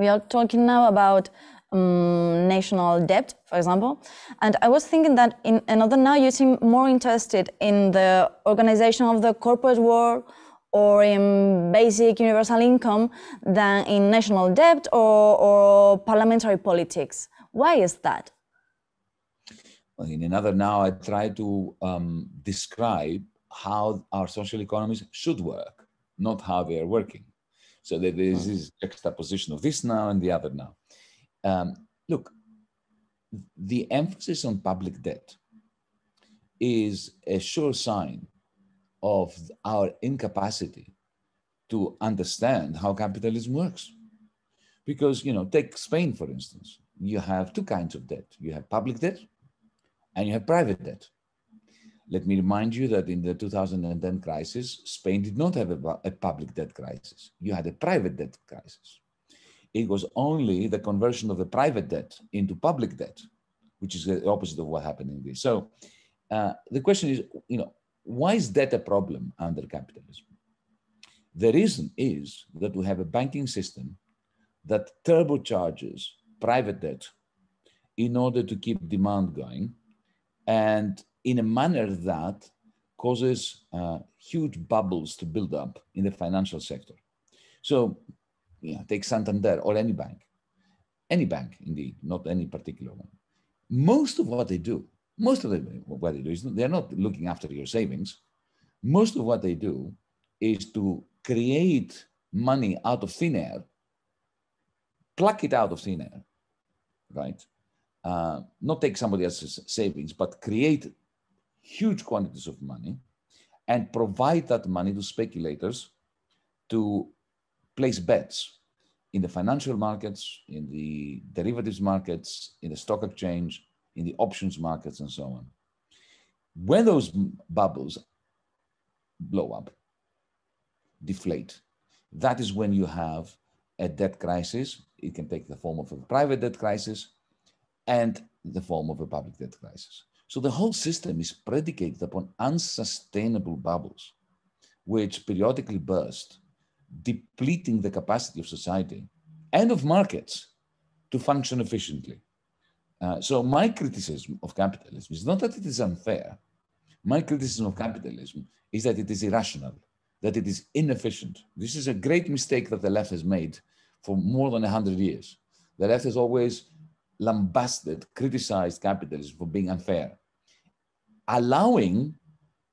We are talking now about um, national debt, for example. And I was thinking that in another now, you seem more interested in the organization of the corporate world or in basic universal income than in national debt or, or parliamentary politics. Why is that? Well, in another now, I try to um, describe how our social economies should work, not how they are working. So that there's hmm. this juxtaposition of this now and the other now. Um, look, the emphasis on public debt is a sure sign of our incapacity to understand how capitalism works. Because, you know, take Spain, for instance, you have two kinds of debt you have public debt and you have private debt. Let me remind you that in the 2010 crisis, Spain did not have a, a public debt crisis. You had a private debt crisis. It was only the conversion of the private debt into public debt, which is the opposite of what happened in Greece. So uh, the question is, you know, why is debt a problem under capitalism? The reason is that we have a banking system that turbocharges private debt in order to keep demand going and in a manner that causes uh, huge bubbles to build up in the financial sector. So, yeah, take Santander or any bank, any bank indeed, not any particular one. Most of what they do, most of what they do is they're not looking after your savings. Most of what they do is to create money out of thin air, pluck it out of thin air, right? Uh, not take somebody else's savings, but create huge quantities of money and provide that money to speculators to place bets in the financial markets, in the derivatives markets, in the stock exchange, in the options markets, and so on. When those bubbles blow up, deflate, that is when you have a debt crisis. It can take the form of a private debt crisis and the form of a public debt crisis. So the whole system is predicated upon unsustainable bubbles, which periodically burst, depleting the capacity of society and of markets to function efficiently. Uh, so my criticism of capitalism is not that it is unfair. My criticism of capitalism is that it is irrational, that it is inefficient. This is a great mistake that the left has made for more than 100 years. The left has always lambasted, criticized capitalism for being unfair, allowing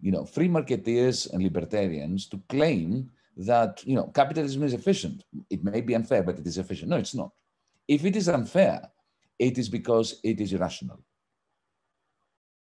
you know, free marketeers and libertarians to claim that you know capitalism is efficient. It may be unfair, but it is efficient. No, it's not. If it is unfair, it is because it is irrational.